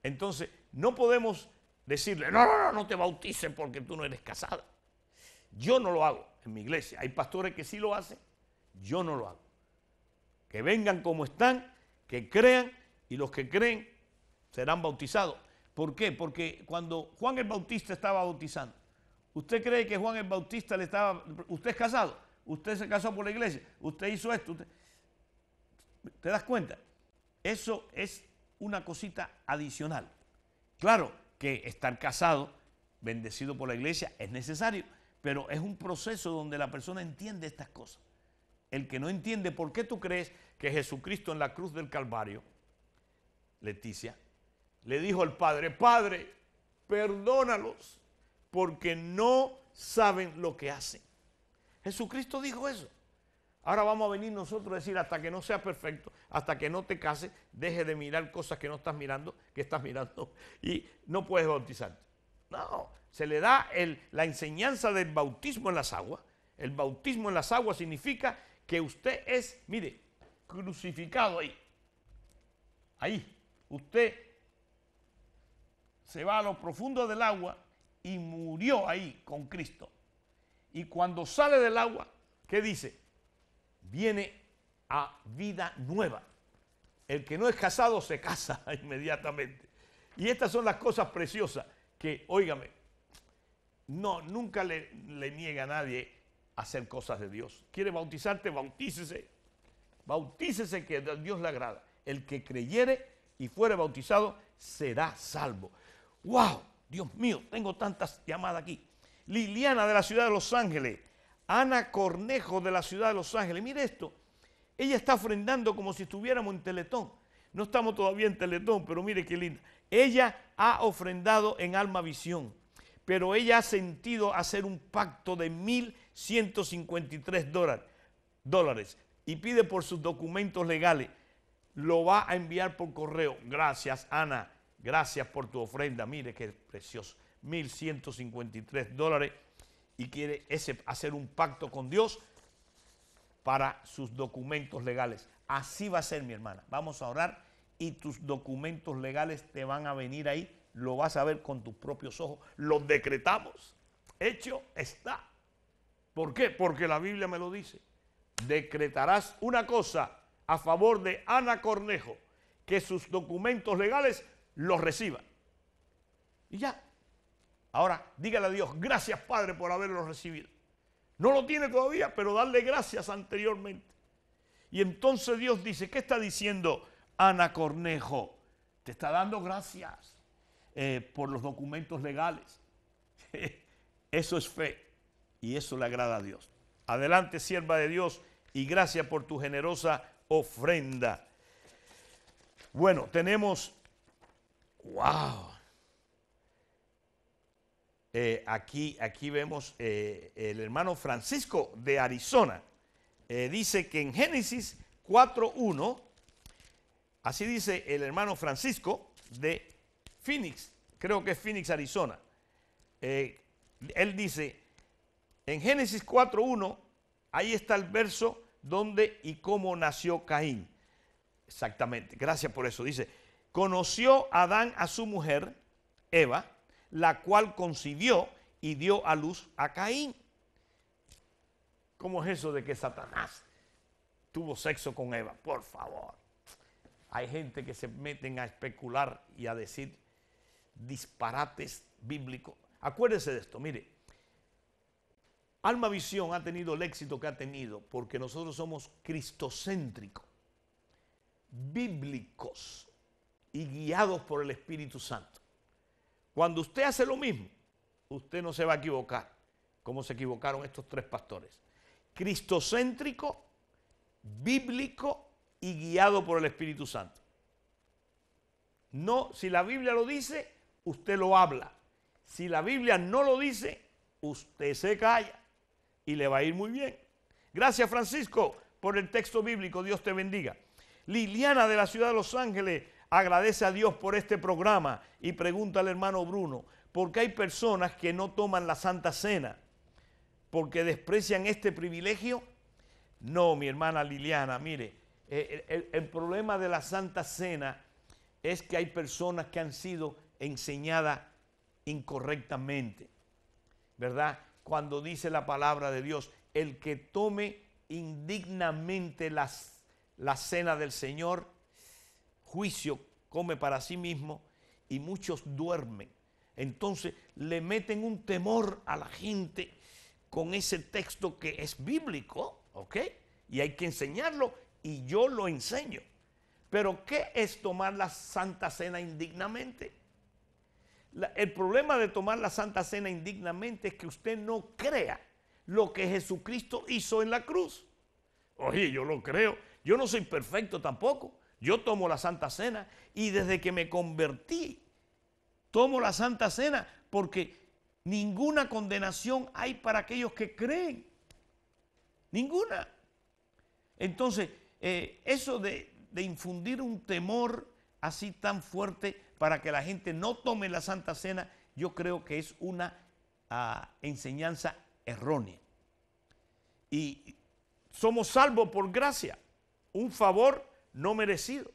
Speaker 1: Entonces, no podemos decirle, no, no, no, no te bautices porque tú no eres casada. Yo no lo hago en mi iglesia. Hay pastores que sí lo hacen, yo no lo hago. Que vengan como están, que crean y los que creen serán bautizados. ¿Por qué? Porque cuando Juan el Bautista estaba bautizando, ¿usted cree que Juan el Bautista le estaba... ¿Usted es casado? ¿Usted se casó por la iglesia? ¿Usted hizo esto? Usted, ¿Te das cuenta? Eso es una cosita adicional. Claro que estar casado, bendecido por la iglesia, es necesario, pero es un proceso donde la persona entiende estas cosas. El que no entiende por qué tú crees que Jesucristo en la cruz del Calvario, Leticia, le dijo al Padre, Padre, perdónalos, porque no saben lo que hacen. Jesucristo dijo eso. Ahora vamos a venir nosotros a decir, hasta que no seas perfecto, hasta que no te case, deje de mirar cosas que no estás mirando, que estás mirando, y no puedes bautizarte. No, se le da la enseñanza del bautismo en las aguas. El bautismo en las aguas significa que usted es, mire, crucificado ahí. Ahí. Usted se va a lo profundo del agua y murió ahí con Cristo. Y cuando sale del agua, ¿qué dice? viene a vida nueva. El que no es casado se casa inmediatamente. Y estas son las cosas preciosas que, óigame, no, nunca le, niega a nadie hacer cosas de Dios. ¿Quiere bautizarte? Bautícese. Bautícese que a Dios le agrada. El que creyere y fuere bautizado será salvo. ¡Wow! Dios mío, tengo tantas llamadas aquí. Liliana de la ciudad de Los Ángeles Ana Cornejo de la ciudad de Los Ángeles. Mire esto, ella está ofrendando como si estuviéramos en Teletón. No estamos todavía en Teletón, pero mire qué linda. Ella ha ofrendado en Alma Visión, pero ella ha sentido hacer un pacto de 1.153 dólares y pide por sus documentos legales. Lo va a enviar por correo. Gracias, Ana. Gracias por tu ofrenda. Mire qué precioso. 1.153 dólares y quiere hacer un pacto con Dios para sus documentos legales. Así va a ser, mi hermana. Vamos a orar y tus documentos legales te van a venir ahí. Lo vas a ver con tus propios ojos. Los decretamos. Hecho está. ¿Por qué? Porque la Biblia me lo dice. Decretarás una cosa a favor de Ana Cornejo, que sus documentos legales los reciban Y ya, Ahora, dígale a Dios, gracias Padre por haberlo recibido. No lo tiene todavía, pero darle gracias anteriormente. Y entonces Dios dice, ¿qué está diciendo Ana Cornejo? Te está dando gracias eh, por los documentos legales. Eso es fe y eso le agrada a Dios. Adelante, sierva de Dios, y gracias por tu generosa ofrenda. Bueno, tenemos, wow, eh, aquí, aquí vemos eh, el hermano Francisco de Arizona. Eh, dice que en Génesis 4.1, así dice el hermano Francisco de Phoenix, creo que es Phoenix, Arizona. él dice, en Génesis 4.1, ahí está el verso donde y cómo nació Caín. Exactamente, gracias por eso. Dice, conoció Adán a su mujer, Eva, la cual concibió y dio a luz a Caín. ¿Cómo es eso de que Satanás tuvo sexo con Eva? Por favor. Hay gente que se meten a especular y a decir disparates bíblicos. Acuérdese de esto, mire. Alma Visión ha tenido el éxito que ha tenido porque nosotros somos cristocéntricos, bíblicos y guiados por el Espíritu Santo. Cuando usted hace lo mismo, usted no se va a equivocar, como se equivocaron estos tres pastores. Cristocéntrico, bíblico y guiado por el Espíritu Santo. No, si la Biblia lo dice, usted lo habla. Si la Biblia no lo dice, usted se calla y le va a ir muy bien. Gracias Francisco por el texto bíblico, Dios te bendiga. Liliana de la ciudad de Los Ángeles Agradece a Dios por este programa y pregunta al hermano Bruno, ¿por qué hay personas que no toman la Santa Cena? ¿Porque desprecian este privilegio? No, mi hermana Liliana, mire, eh, el, problema de la Santa Cena es que hay personas que han sido enseñadas incorrectamente, ¿verdad? Cuando dice la palabra de Dios, el que tome indignamente las, la cena del Señor, juicio come para sí mismo y muchos duermen. Entonces le meten un temor a la gente con ese texto que es bíblico, ¿ok? Y hay que enseñarlo y yo lo enseño. Pero ¿qué es tomar la Santa Cena indignamente? el problema de tomar la Santa Cena indignamente es que usted no crea lo que Jesucristo hizo en la cruz. Oye, yo lo creo. Yo no soy perfecto tampoco. Yo tomo la Santa Cena y desde que me convertí, tomo la Santa Cena porque ninguna condenación hay para aquellos que creen. Ninguna. Entonces, eh, eso de, infundir un temor así tan fuerte para que la gente no tome la Santa Cena, yo creo que es una ah, enseñanza errónea. Y somos salvos por gracia, un favor no merecido.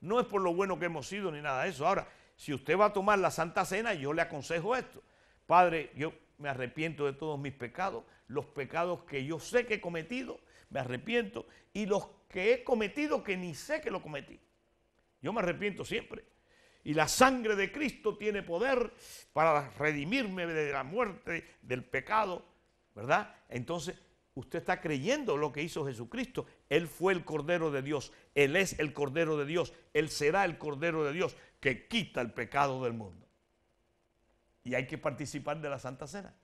Speaker 1: No es por lo bueno que hemos sido ni nada de eso. Ahora, si usted va a tomar la Santa Cena, yo le aconsejo esto. Padre, yo me arrepiento de todos mis pecados, los pecados que yo sé que he cometido, me arrepiento, y los que he cometido que ni sé que lo cometí. Yo me arrepiento siempre. Y la sangre de Cristo tiene poder para redimirme de la muerte, del pecado, ¿verdad? Entonces, usted está creyendo lo que hizo Jesucristo. Él fue el Cordero de Dios, Él es el Cordero de Dios, Él será el Cordero de Dios que quita el pecado del mundo. Y hay que participar de la Santa Cena.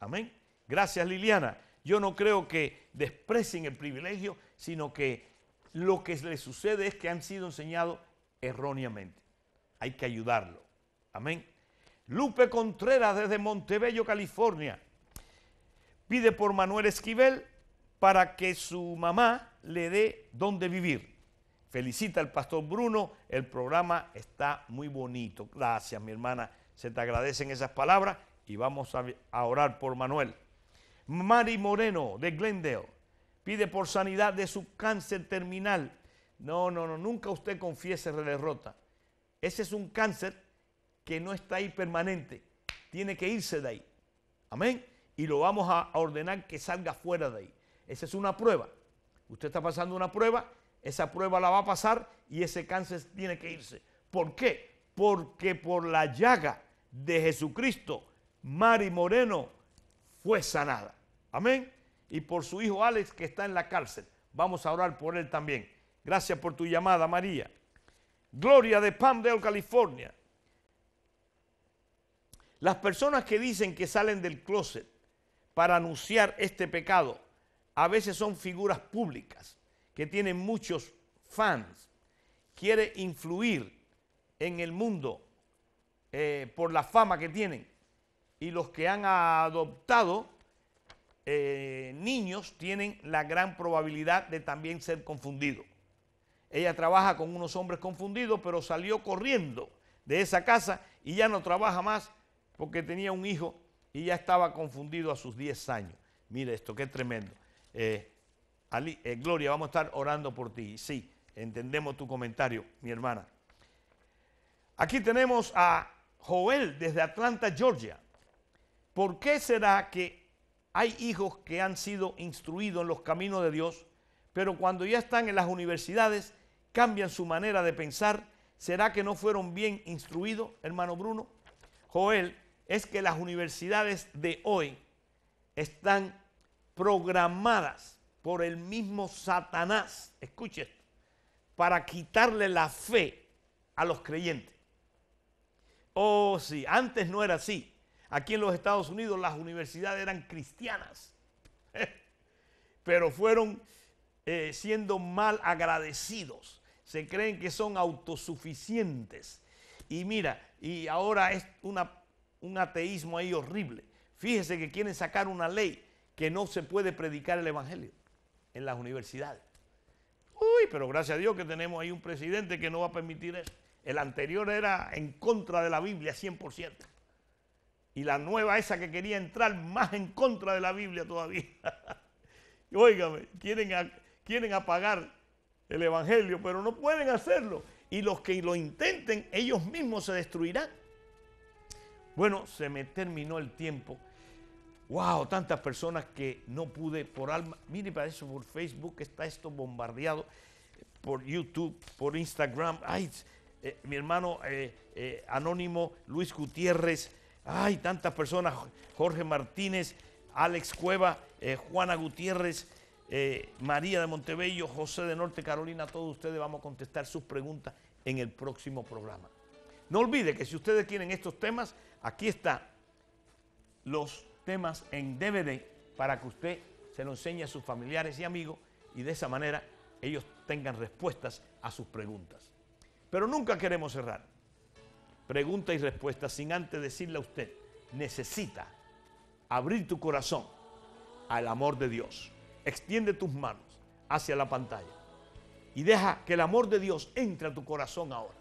Speaker 1: Amén. Gracias Liliana. Yo no creo que desprecien el privilegio, sino que lo que les sucede es que han sido enseñados erróneamente. Hay que ayudarlo. Amén. Lupe Contreras desde Montebello, California pide por Manuel Esquivel para que su mamá le dé dónde vivir. Felicita al pastor Bruno, el programa está muy bonito. Gracias, mi hermana, se te agradecen esas palabras y vamos a, orar por Manuel. Mari Moreno de Glendale pide por sanidad de su cáncer terminal. No, no, no, nunca usted confiese la derrota. Ese es un cáncer que no está ahí permanente. Tiene que irse de ahí. Amén y lo vamos a ordenar que salga fuera de ahí. Esa es una prueba. Usted está pasando una prueba, esa prueba la va a pasar y ese cáncer tiene que irse. ¿Por qué? Porque por la llaga de Jesucristo, Mari Moreno fue sanada. Amén. Y por su hijo Alex que está en la cárcel. Vamos a orar por él también. Gracias por tu llamada, María. Gloria de Palmdale, California. Las personas que dicen que salen del closet para anunciar este pecado a veces son figuras públicas que tienen muchos fans, quiere influir en el mundo eh, por la fama que tienen. Y los que han adoptado eh, niños tienen la gran probabilidad de también ser confundidos. Ella trabaja con unos hombres confundidos, pero salió corriendo de esa casa y ya no trabaja más porque tenía un hijo y ya estaba confundido a sus 10 años. Mire esto, qué tremendo. Eh, eh, Gloria, vamos a estar orando por ti. Sí, entendemos tu comentario, mi hermana. Aquí tenemos a Joel desde Atlanta, Georgia. ¿Por qué será que hay hijos que han sido instruidos en los caminos de Dios, pero cuando ya están en las universidades cambian su manera de pensar? ¿Será que no fueron bien instruidos, hermano Bruno? Joel es que las universidades de hoy están programadas por el mismo Satanás, escuche esto, para quitarle la fe a los creyentes. Oh, sí, antes no era así. Aquí en los Estados Unidos las universidades eran cristianas, pero fueron eh, siendo mal agradecidos. Se creen que son autosuficientes. Y mira, y ahora es una un ateísmo ahí horrible. Fíjese que quieren sacar una ley que no se puede predicar el Evangelio en las universidades. Uy, pero gracias a Dios que tenemos ahí un presidente que no va a permitir eso. El anterior era en contra de la Biblia 100%. Y la nueva esa que quería entrar más en contra de la Biblia todavía. Óigame, quieren, quieren apagar el Evangelio, pero no pueden hacerlo. Y los que lo intenten, ellos mismos se destruirán. Bueno, se me terminó el tiempo. Wow, tantas personas que no pude por alma. Mire, para eso por Facebook está esto bombardeado, por YouTube, por Instagram. Ay, eh, mi hermano eh, eh, anónimo Luis Gutiérrez. Ay, tantas personas. Jorge Martínez, Alex Cueva, Juana Gutiérrez. María de Montebello, José de Norte Carolina, todos ustedes vamos a contestar sus preguntas en el próximo programa. No olvide que si ustedes quieren estos temas, aquí están los temas en DVD para que usted se lo enseñe a sus familiares y amigos y de esa manera ellos tengan respuestas a sus preguntas. Pero nunca queremos cerrar. preguntas y respuestas sin antes decirle a usted, necesita abrir tu corazón al amor de Dios. Extiende tus manos hacia la pantalla y deja que el amor de Dios entre a tu corazón ahora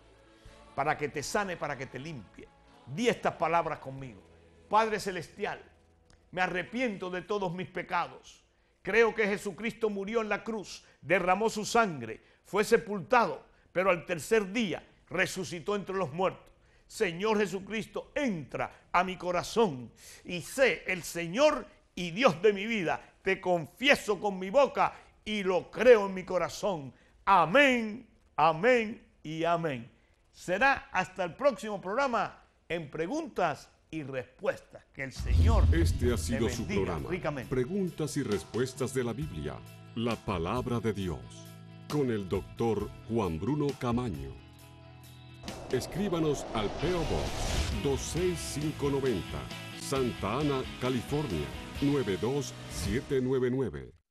Speaker 1: para que te sane, para que te limpie. Di estas palabras conmigo. Padre Celestial, me arrepiento de todos mis pecados. Creo que Jesucristo murió en la cruz, derramó su sangre, fue sepultado, pero al tercer día resucitó entre los muertos. Señor Jesucristo, entra a mi corazón y sé el Señor y Dios de mi vida. Te confieso con mi boca y lo creo en mi corazón. Amén, amén y amén. Será hasta el próximo programa en Preguntas y Respuestas. Que el Señor Este ha sido su programa. Preguntas y Respuestas de la Biblia. La palabra de Dios. Con el doctor Juan Bruno Camaño. Escríbanos al PO Box 26590, Santa Ana, California 92799.